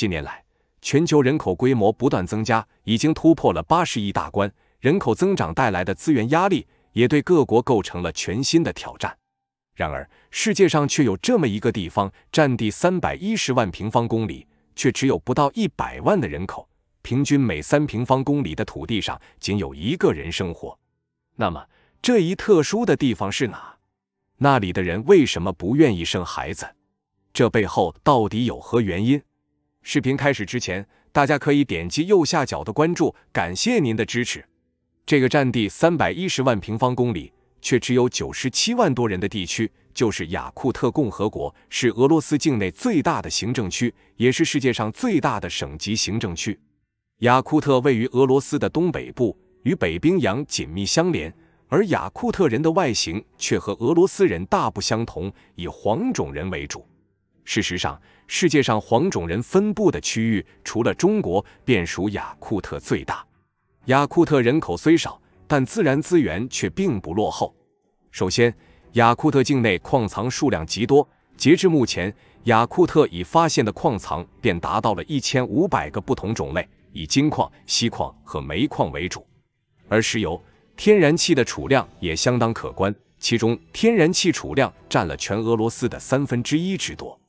近年来，全球人口规模不断增加，已经突破了八十亿大关。人口增长带来的资源压力，也对各国构成了全新的挑战。然而，世界上却有这么一个地方，占地三百一十万平方公里，却只有不到一百万的人口，平均每三平方公里的土地上仅有一个人生活。那么，这一特殊的地方是哪？那里的人为什么不愿意生孩子？这背后到底有何原因？视频开始之前，大家可以点击右下角的关注，感谢您的支持。这个占地三百一十万平方公里，却只有九十七万多人的地区，就是雅库特共和国，是俄罗斯境内最大的行政区，也是世界上最大的省级行政区。雅库特位于俄罗斯的东北部，与北冰洋紧密相连，而雅库特人的外形却和俄罗斯人大不相同，以黄种人为主。事实上，世界上黄种人分布的区域，除了中国，便属雅库特最大。雅库特人口虽少，但自然资源却并不落后。首先，雅库特境内矿藏数量极多，截至目前，雅库特已发现的矿藏便达到了一千五百个不同种类，以金矿、锡矿和煤矿为主。而石油、天然气的储量也相当可观，其中天然气储量占了全俄罗斯的三分之一之多。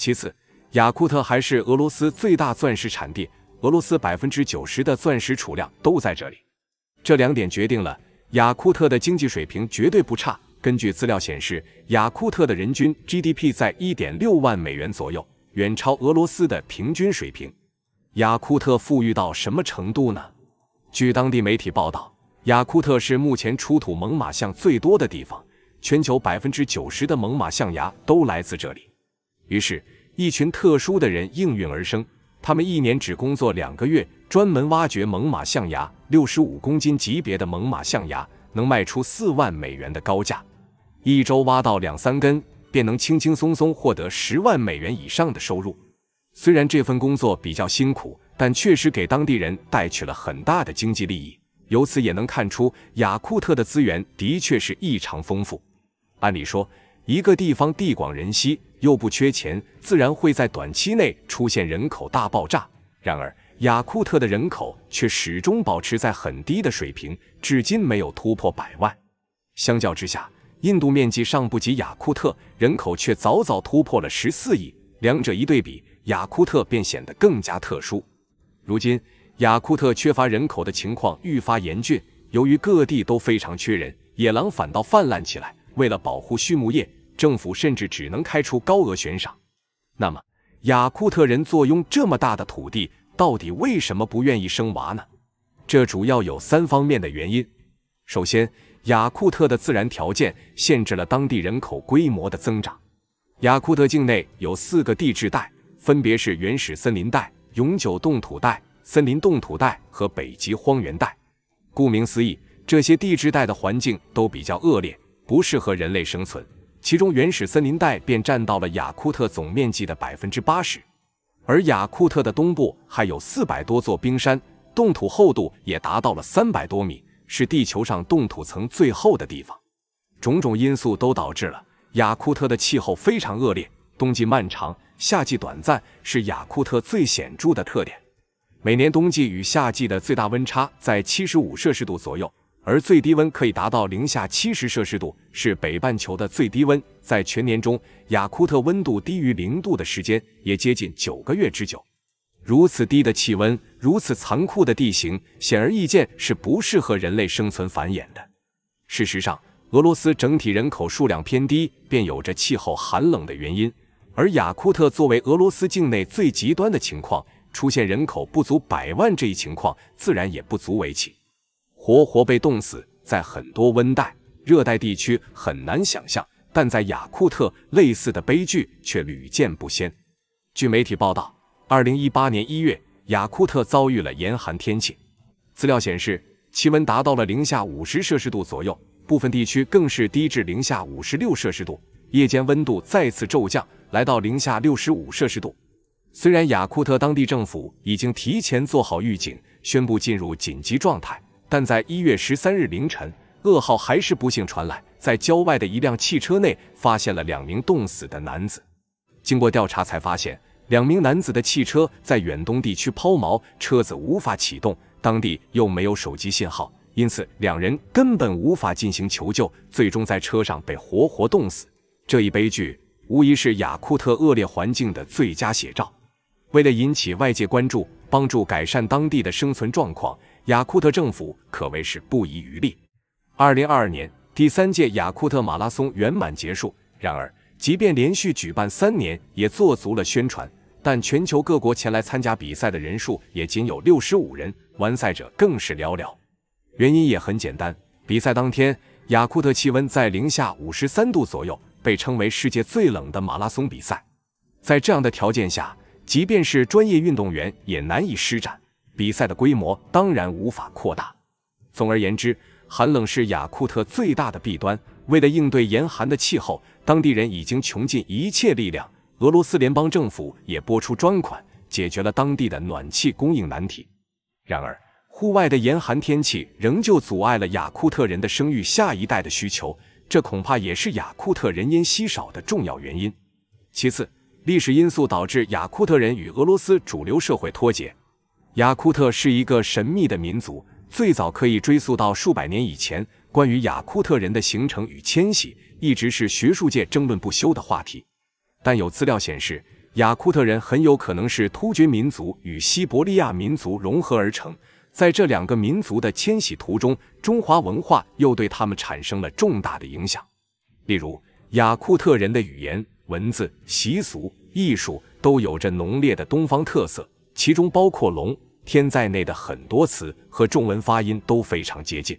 其次，雅库特还是俄罗斯最大钻石产地，俄罗斯百分之九十的钻石储量都在这里。这两点决定了雅库特的经济水平绝对不差。根据资料显示，雅库特的人均 GDP 在一点六万美元左右，远超俄罗斯的平均水平。雅库特富裕到什么程度呢？据当地媒体报道，雅库特是目前出土猛犸象最多的地方，全球百分之九十的猛犸象牙都来自这里。于是，一群特殊的人应运而生。他们一年只工作两个月，专门挖掘猛犸象牙。六十五公斤级别的猛犸象牙能卖出四万美元的高价，一周挖到两三根，便能轻轻松松获得十万美元以上的收入。虽然这份工作比较辛苦，但确实给当地人带去了很大的经济利益。由此也能看出，雅库特的资源的确是异常丰富。按理说，一个地方地广人稀，又不缺钱，自然会在短期内出现人口大爆炸。然而，雅库特的人口却始终保持在很低的水平，至今没有突破百万。相较之下，印度面积尚不及雅库特，人口却早早突破了十四亿。两者一对比，雅库特便显得更加特殊。如今，雅库特缺乏人口的情况愈发严峻，由于各地都非常缺人，野狼反倒泛滥起来。为了保护畜牧业，政府甚至只能开出高额悬赏。那么，雅库特人坐拥这么大的土地，到底为什么不愿意生娃呢？这主要有三方面的原因。首先，雅库特的自然条件限制了当地人口规模的增长。雅库特境内有四个地质带，分别是原始森林带、永久冻土带、森林冻土带和北极荒原带。顾名思义，这些地质带的环境都比较恶劣，不适合人类生存。其中原始森林带便占到了雅库特总面积的百分之八十，而雅库特的东部还有四百多座冰山，冻土厚度也达到了三百多米，是地球上冻土层最厚的地方。种种因素都导致了雅库特的气候非常恶劣，冬季漫长，夏季短暂，是雅库特最显著的特点。每年冬季与夏季的最大温差在七十五摄氏度左右。而最低温可以达到零下七十摄氏度，是北半球的最低温。在全年中，雅库特温度低于零度的时间也接近九个月之久。如此低的气温，如此残酷的地形，显而易见是不适合人类生存繁衍的。事实上，俄罗斯整体人口数量偏低便有着气候寒冷的原因，而雅库特作为俄罗斯境内最极端的情况，出现人口不足百万这一情况，自然也不足为奇。活活被冻死，在很多温带、热带地区很难想象，但在雅库特，类似的悲剧却屡见不鲜。据媒体报道，2018年1月，雅库特遭遇了严寒天气。资料显示，气温达到了零下五十摄氏度左右，部分地区更是低至零下五十六摄氏度，夜间温度再次骤降，来到零下六十五摄氏度。虽然雅库特当地政府已经提前做好预警，宣布进入紧急状态。但在一月十三日凌晨，噩耗还是不幸传来，在郊外的一辆汽车内发现了两名冻死的男子。经过调查，才发现两名男子的汽车在远东地区抛锚，车子无法启动，当地又没有手机信号，因此两人根本无法进行求救，最终在车上被活活冻死。这一悲剧无疑是雅库特恶劣环境的最佳写照。为了引起外界关注，帮助改善当地的生存状况。雅库特政府可谓是不遗余力。二零二二年第三届雅库特马拉松圆满结束，然而即便连续举办三年，也做足了宣传，但全球各国前来参加比赛的人数也仅有六十五人，完赛者更是寥寥。原因也很简单，比赛当天雅库特气温在零下五十三度左右，被称为世界最冷的马拉松比赛。在这样的条件下，即便是专业运动员也难以施展。比赛的规模当然无法扩大。总而言之，寒冷是雅库特最大的弊端。为了应对严寒的气候，当地人已经穷尽一切力量。俄罗斯联邦政府也拨出专款，解决了当地的暖气供应难题。然而，户外的严寒天气仍旧阻碍了雅库特人的生育下一代的需求，这恐怕也是雅库特人烟稀少的重要原因。其次，历史因素导致雅库特人与俄罗斯主流社会脱节。雅库特是一个神秘的民族，最早可以追溯到数百年以前。关于雅库特人的形成与迁徙，一直是学术界争论不休的话题。但有资料显示，雅库特人很有可能是突厥民族与西伯利亚民族融合而成。在这两个民族的迁徙途中，中华文化又对他们产生了重大的影响。例如，雅库特人的语言、文字、习俗、艺术都有着浓烈的东方特色。其中包括“龙天”在内的很多词和中文发音都非常接近，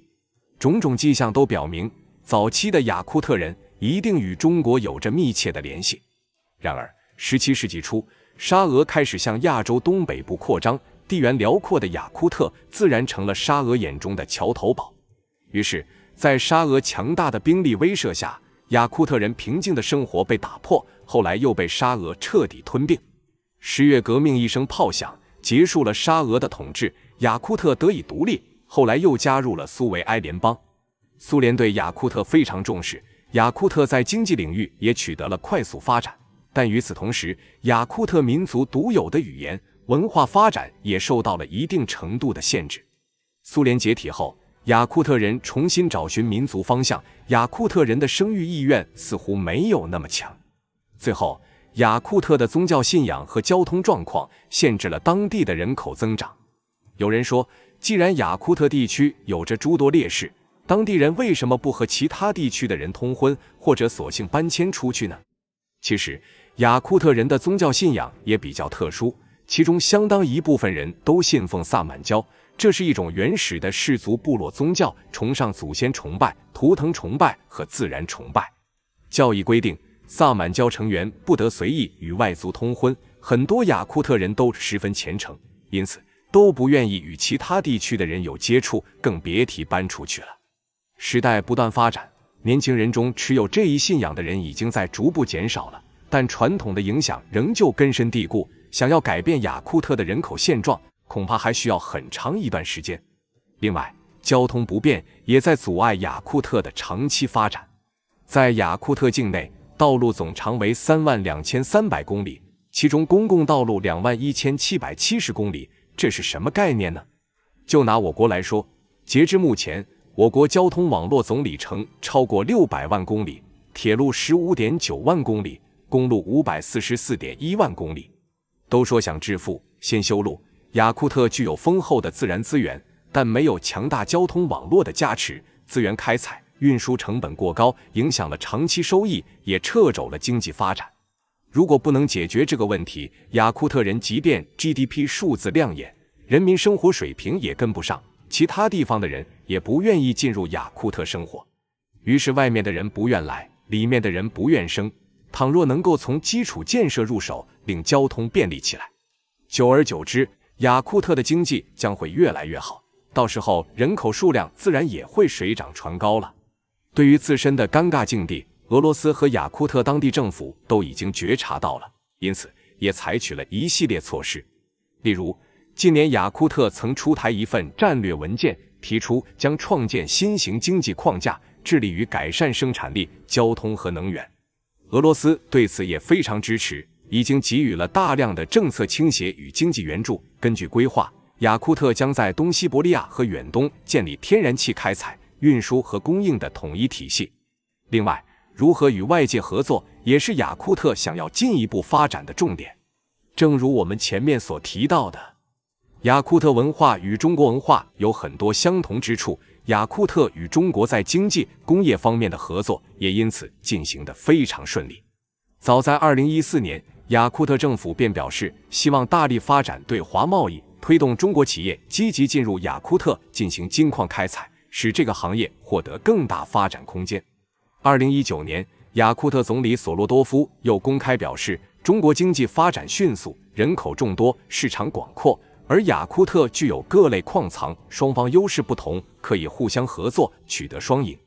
种种迹象都表明，早期的雅库特人一定与中国有着密切的联系。然而，十七世纪初，沙俄开始向亚洲东北部扩张，地缘辽阔的雅库特自然成了沙俄眼中的桥头堡。于是，在沙俄强大的兵力威慑下，雅库特人平静的生活被打破，后来又被沙俄彻底吞并。十月革命一声炮响，结束了沙俄的统治，雅库特得以独立，后来又加入了苏维埃联邦。苏联对雅库特非常重视，雅库特在经济领域也取得了快速发展。但与此同时，雅库特民族独有的语言文化发展也受到了一定程度的限制。苏联解体后，雅库特人重新找寻民族方向，雅库特人的生育意愿似乎没有那么强。最后。雅库特的宗教信仰和交通状况限制了当地的人口增长。有人说，既然雅库特地区有着诸多劣势，当地人为什么不和其他地区的人通婚，或者索性搬迁出去呢？其实，雅库特人的宗教信仰也比较特殊，其中相当一部分人都信奉萨满教，这是一种原始的氏族部落宗教，崇尚祖先崇拜、图腾崇拜和自然崇拜。教义规定。萨满教成员不得随意与外族通婚，很多雅库特人都十分虔诚，因此都不愿意与其他地区的人有接触，更别提搬出去了。时代不断发展，年轻人中持有这一信仰的人已经在逐步减少了，但传统的影响仍旧根深蒂固。想要改变雅库特的人口现状，恐怕还需要很长一段时间。另外，交通不便也在阻碍雅库特的长期发展，在雅库特境内。道路总长为三万两千三百公里，其中公共道路两万一千七百七十公里。这是什么概念呢？就拿我国来说，截至目前，我国交通网络总里程超过六百万公里，铁路十五点九万公里，公路五百四十四点一万公里。都说想致富先修路，雅库特具有丰厚的自然资源，但没有强大交通网络的加持，资源开采。运输成本过高，影响了长期收益，也掣肘了经济发展。如果不能解决这个问题，雅库特人即便 GDP 数字亮眼，人民生活水平也跟不上，其他地方的人也不愿意进入雅库特生活。于是，外面的人不愿来，里面的人不愿生。倘若能够从基础建设入手，令交通便利起来，久而久之，雅库特的经济将会越来越好，到时候人口数量自然也会水涨船高了。对于自身的尴尬境地，俄罗斯和雅库特当地政府都已经觉察到了，因此也采取了一系列措施。例如，近年雅库特曾出台一份战略文件，提出将创建新型经济框架，致力于改善生产力、交通和能源。俄罗斯对此也非常支持，已经给予了大量的政策倾斜与经济援助。根据规划，雅库特将在东西伯利亚和远东建立天然气开采。运输和供应的统一体系。另外，如何与外界合作也是雅库特想要进一步发展的重点。正如我们前面所提到的，雅库特文化与中国文化有很多相同之处，雅库特与中国在经济、工业方面的合作也因此进行得非常顺利。早在2014年，雅库特政府便表示希望大力发展对华贸易，推动中国企业积极进入雅库特进行金矿开采。使这个行业获得更大发展空间。二零一九年，雅库特总理索洛多夫又公开表示，中国经济发展迅速，人口众多，市场广阔，而雅库特具有各类矿藏，双方优势不同，可以互相合作，取得双赢。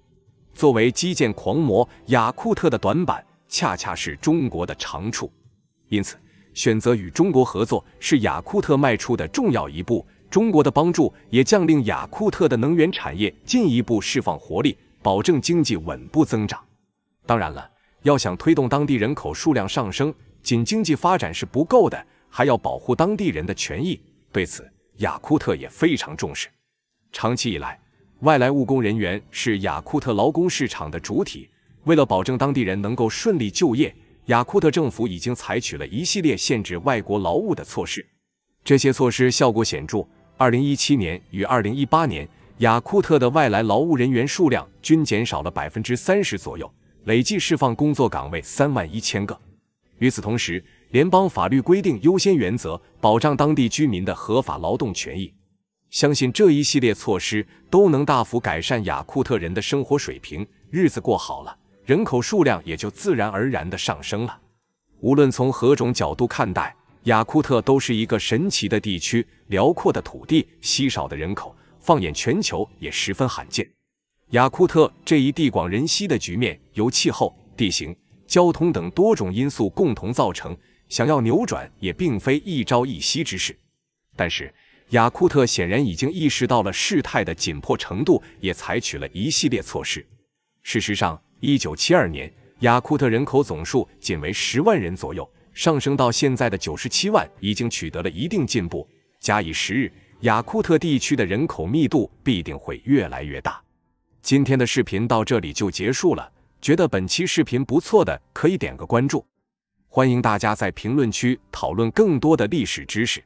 作为基建狂魔，雅库特的短板恰恰是中国的长处，因此选择与中国合作是雅库特迈出的重要一步。中国的帮助也将令雅库特的能源产业进一步释放活力，保证经济稳步增长。当然了，要想推动当地人口数量上升，仅经济发展是不够的，还要保护当地人的权益。对此，雅库特也非常重视。长期以来，外来务工人员是雅库特劳工市场的主体。为了保证当地人能够顺利就业，雅库特政府已经采取了一系列限制外国劳务的措施。这些措施效果显著。二零一七年与二零一八年，雅库特的外来劳务人员数量均减少了百分之三十左右，累计释放工作岗位三万一千个。与此同时，联邦法律规定优先原则，保障当地居民的合法劳动权益。相信这一系列措施都能大幅改善雅库特人的生活水平，日子过好了，人口数量也就自然而然的上升了。无论从何种角度看待。雅库特都是一个神奇的地区，辽阔的土地，稀少的人口，放眼全球也十分罕见。雅库特这一地广人稀的局面，由气候、地形、交通等多种因素共同造成，想要扭转也并非一朝一夕之事。但是，雅库特显然已经意识到了事态的紧迫程度，也采取了一系列措施。事实上，一九七二年，雅库特人口总数仅为十万人左右。上升到现在的九十七万，已经取得了一定进步。假以时日，雅库特地区的人口密度必定会越来越大。今天的视频到这里就结束了。觉得本期视频不错的，可以点个关注。欢迎大家在评论区讨论更多的历史知识。